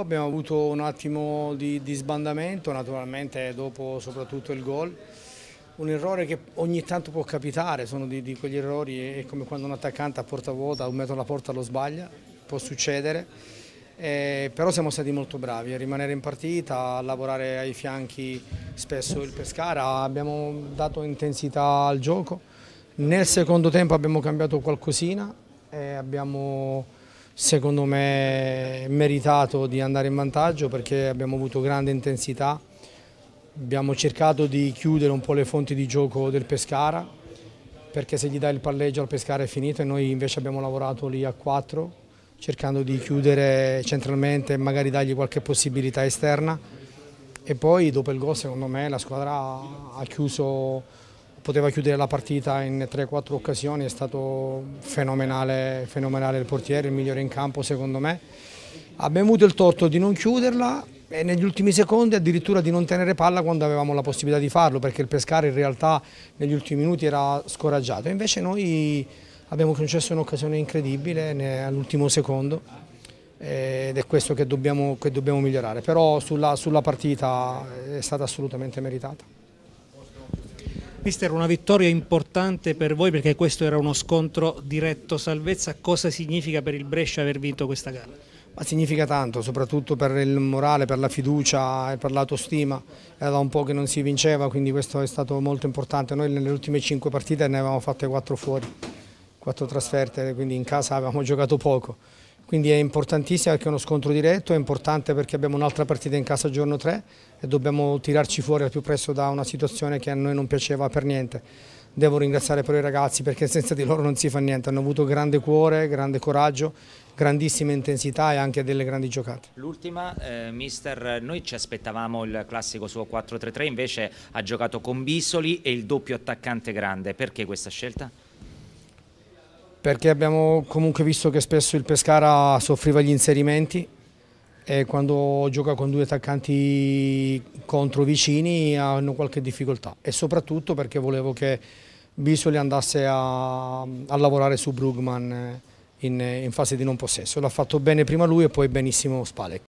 abbiamo avuto un attimo di, di sbandamento, naturalmente dopo soprattutto il gol un errore che ogni tanto può capitare, sono di, di quegli errori, è come quando un attaccante a porta vuota, un metro alla porta lo sbaglia, può succedere, eh, però siamo stati molto bravi a rimanere in partita, a lavorare ai fianchi spesso il Pescara, abbiamo dato intensità al gioco, nel secondo tempo abbiamo cambiato qualcosina, eh, abbiamo secondo me meritato di andare in vantaggio perché abbiamo avuto grande intensità, abbiamo cercato di chiudere un po' le fonti di gioco del Pescara perché se gli dai il palleggio al Pescara è finito e noi invece abbiamo lavorato lì a 4 cercando di chiudere centralmente e magari dargli qualche possibilità esterna e poi dopo il gol secondo me la squadra ha chiuso poteva chiudere la partita in 3-4 occasioni, è stato fenomenale, fenomenale il portiere, il migliore in campo secondo me. Abbiamo avuto il torto di non chiuderla e negli ultimi secondi addirittura di non tenere palla quando avevamo la possibilità di farlo perché il Pescara in realtà negli ultimi minuti era scoraggiato. Invece noi abbiamo concesso un'occasione incredibile all'ultimo secondo ed è questo che dobbiamo, che dobbiamo migliorare. Però sulla, sulla partita è stata assolutamente meritata. Mister, una vittoria importante per voi perché questo era uno scontro diretto salvezza. Cosa significa per il Brescia aver vinto questa gara? Ma significa tanto, soprattutto per il morale, per la fiducia e per l'autostima. Era da un po' che non si vinceva, quindi questo è stato molto importante. Noi nelle ultime 5 partite ne avevamo fatte 4 fuori, 4 trasferte, quindi in casa avevamo giocato poco. Quindi è importantissimo anche uno scontro diretto, è importante perché abbiamo un'altra partita in casa giorno 3 e dobbiamo tirarci fuori al più presto da una situazione che a noi non piaceva per niente. Devo ringraziare però i ragazzi perché senza di loro non si fa niente, hanno avuto grande cuore, grande coraggio, grandissima intensità e anche delle grandi giocate. L'ultima, eh, mister, noi ci aspettavamo il classico suo 4-3-3, invece ha giocato con Bisoli e il doppio attaccante grande, perché questa scelta? perché abbiamo comunque visto che spesso il Pescara soffriva gli inserimenti e quando gioca con due attaccanti contro vicini hanno qualche difficoltà e soprattutto perché volevo che Bisoli andasse a, a lavorare su Brugman in, in fase di non possesso. L'ha fatto bene prima lui e poi benissimo Spalek.